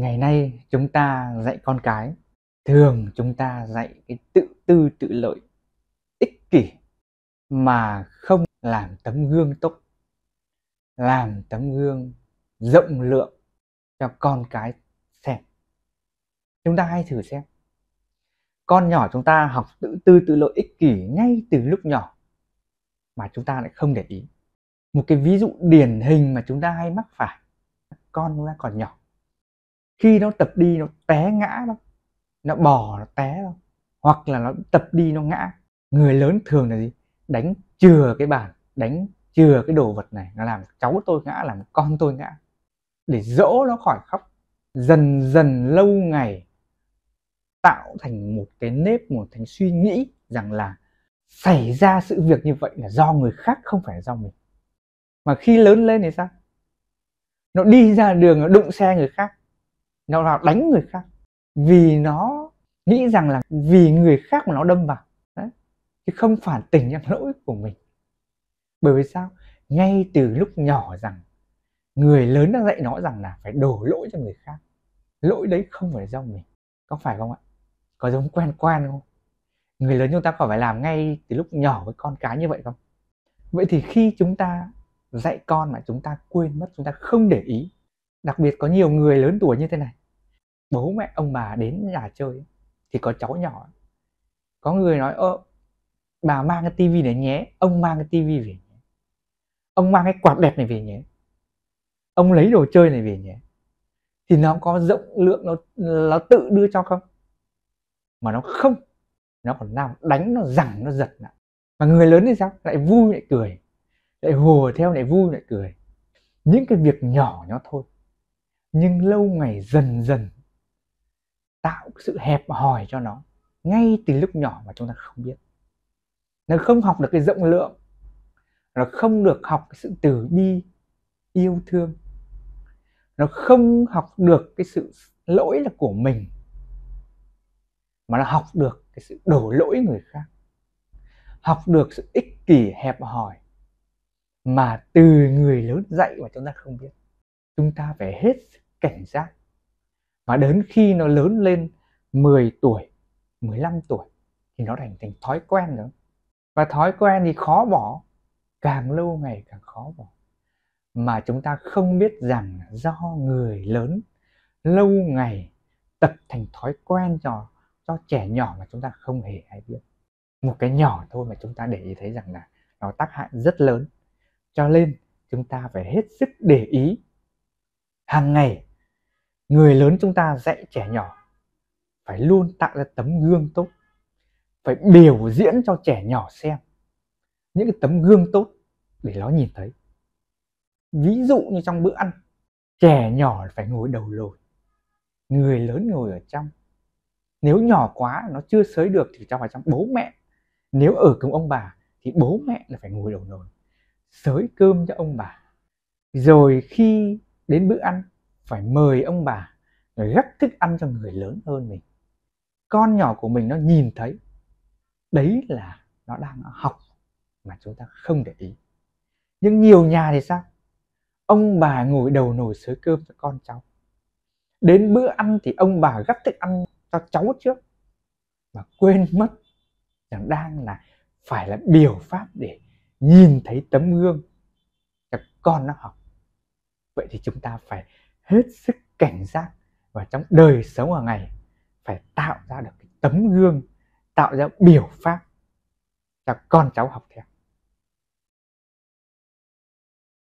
ngày nay chúng ta dạy con cái thường chúng ta dạy cái tự tư tự lợi ích kỷ mà không làm tấm gương tốt làm tấm gương rộng lượng cho con cái xem chúng ta hãy thử xem con nhỏ chúng ta học tự tư tự lợi ích kỷ ngay từ lúc nhỏ mà chúng ta lại không để ý một cái ví dụ điển hình mà chúng ta hay mắc phải con chúng ta còn nhỏ khi nó tập đi nó té ngã lắm nó bỏ nó té lắm hoặc là nó tập đi nó ngã người lớn thường là gì đánh chừa cái bàn đánh chừa cái đồ vật này nó làm cháu tôi ngã làm con tôi ngã để dỗ nó khỏi khóc dần dần lâu ngày tạo thành một cái nếp một thành suy nghĩ rằng là xảy ra sự việc như vậy là do người khác không phải do mình mà khi lớn lên thì sao nó đi ra đường nó đụng xe người khác nó vào đánh người khác vì nó nghĩ rằng là vì người khác mà nó đâm vào đấy chứ không phản tỉnh nhận lỗi của mình bởi vì sao ngay từ lúc nhỏ rằng người lớn đã dạy nó rằng là phải đổ lỗi cho người khác lỗi đấy không phải do mình có phải không ạ có giống quen quen không người lớn chúng ta có phải làm ngay từ lúc nhỏ với con cái như vậy không vậy thì khi chúng ta dạy con mà chúng ta quên mất chúng ta không để ý đặc biệt có nhiều người lớn tuổi như thế này bố mẹ ông bà đến nhà chơi thì có cháu nhỏ có người nói ơ bà mang cái tivi này nhé ông mang cái tivi về nhé ông mang cái quạt đẹp này về nhé ông lấy đồ chơi này về nhé thì nó có rộng lượng nó nó tự đưa cho không mà nó không nó còn làm đánh nó rằng nó giật lại mà người lớn thì sao lại vui lại cười lại hùa theo lại vui lại cười những cái việc nhỏ nhỏ thôi nhưng lâu ngày dần dần tạo sự hẹp hòi cho nó ngay từ lúc nhỏ mà chúng ta không biết nó không học được cái rộng lượng nó không được học cái sự từ bi yêu thương nó không học được cái sự lỗi là của mình mà nó học được cái sự đổ lỗi người khác học được sự ích kỷ hẹp hòi mà từ người lớn dạy mà chúng ta không biết chúng ta phải hết sức cảnh giác mà đến khi nó lớn lên 10 tuổi 15 tuổi thì nó thành thành thói quen nữa. và thói quen thì khó bỏ càng lâu ngày càng khó bỏ mà chúng ta không biết rằng do người lớn lâu ngày tập thành thói quen cho cho trẻ nhỏ mà chúng ta không hề ai biết một cái nhỏ thôi mà chúng ta để ý thấy rằng là nó tác hại rất lớn cho nên chúng ta phải hết sức để ý hàng ngày người lớn chúng ta dạy trẻ nhỏ phải luôn tạo ra tấm gương tốt phải biểu diễn cho trẻ nhỏ xem những cái tấm gương tốt để nó nhìn thấy ví dụ như trong bữa ăn trẻ nhỏ phải ngồi đầu lồi người lớn ngồi ở trong nếu nhỏ quá nó chưa sới được thì cho vào trong bố mẹ nếu ở cùng ông bà thì bố mẹ là phải ngồi đầu lồi, sới cơm cho ông bà rồi khi đến bữa ăn phải mời ông bà gắt thức ăn cho người lớn hơn mình con nhỏ của mình nó nhìn thấy đấy là nó đang học mà chúng ta không để ý nhưng nhiều nhà thì sao ông bà ngồi đầu nồi sới cơm cho con cháu đến bữa ăn thì ông bà gắt thức ăn cho cháu trước mà quên mất rằng đang là phải là biểu pháp để nhìn thấy tấm gương cho con nó học vậy thì chúng ta phải hết sức cảnh giác và trong đời sống hàng ngày phải tạo ra được cái tấm gương tạo ra biểu pháp cho con cháu học theo